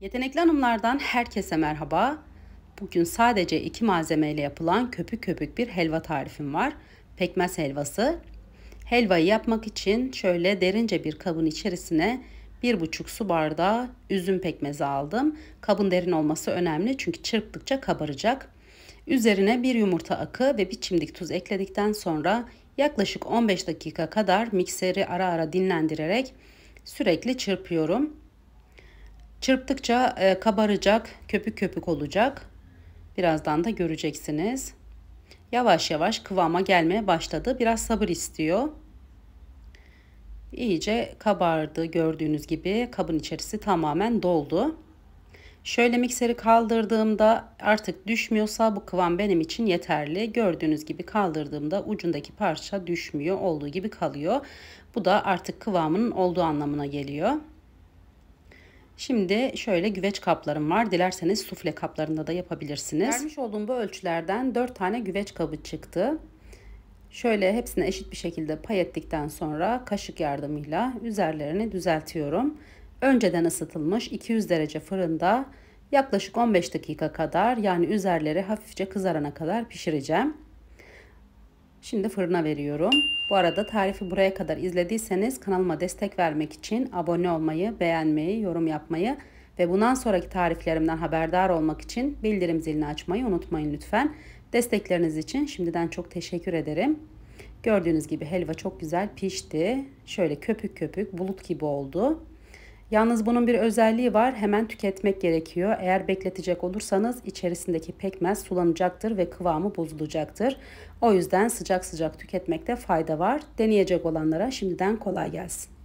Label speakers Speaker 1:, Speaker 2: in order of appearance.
Speaker 1: Yetenekli Hanımlardan herkese merhaba. Bugün sadece iki malzemeyle yapılan köpük köpük bir helva tarifim var. Pekmez helvası. Helvayı yapmak için şöyle derince bir kabın içerisine 1,5 su bardağı üzüm pekmezi aldım. Kabın derin olması önemli çünkü çırptıkça kabaracak. Üzerine bir yumurta akı ve bir çimdik tuz ekledikten sonra yaklaşık 15 dakika kadar mikseri ara ara dinlendirerek sürekli çırpıyorum. Çırptıkça e, kabaracak, köpük köpük olacak. Birazdan da göreceksiniz. Yavaş yavaş kıvama gelmeye başladı. Biraz sabır istiyor. İyice kabardı gördüğünüz gibi kabın içerisi tamamen doldu. Şöyle mikseri kaldırdığımda artık düşmüyorsa bu kıvam benim için yeterli. Gördüğünüz gibi kaldırdığımda ucundaki parça düşmüyor olduğu gibi kalıyor. Bu da artık kıvamının olduğu anlamına geliyor. Şimdi şöyle güveç kaplarım var. Dilerseniz sufle kaplarında da yapabilirsiniz. Vermiş olduğum bu ölçülerden 4 tane güveç kabı çıktı. Şöyle hepsini eşit bir şekilde pay ettikten sonra kaşık yardımıyla üzerlerini düzeltiyorum. Önceden ısıtılmış 200 derece fırında yaklaşık 15 dakika kadar yani üzerleri hafifçe kızarana kadar pişireceğim. Şimdi fırına veriyorum. Bu arada tarifi buraya kadar izlediyseniz kanalıma destek vermek için abone olmayı, beğenmeyi, yorum yapmayı ve bundan sonraki tariflerimden haberdar olmak için bildirim zilini açmayı unutmayın lütfen. Destekleriniz için şimdiden çok teşekkür ederim. Gördüğünüz gibi helva çok güzel pişti. Şöyle köpük köpük bulut gibi oldu. Yalnız bunun bir özelliği var. Hemen tüketmek gerekiyor. Eğer bekletecek olursanız içerisindeki pekmez sulanacaktır ve kıvamı bozulacaktır. O yüzden sıcak sıcak tüketmekte fayda var. Deneyecek olanlara şimdiden kolay gelsin.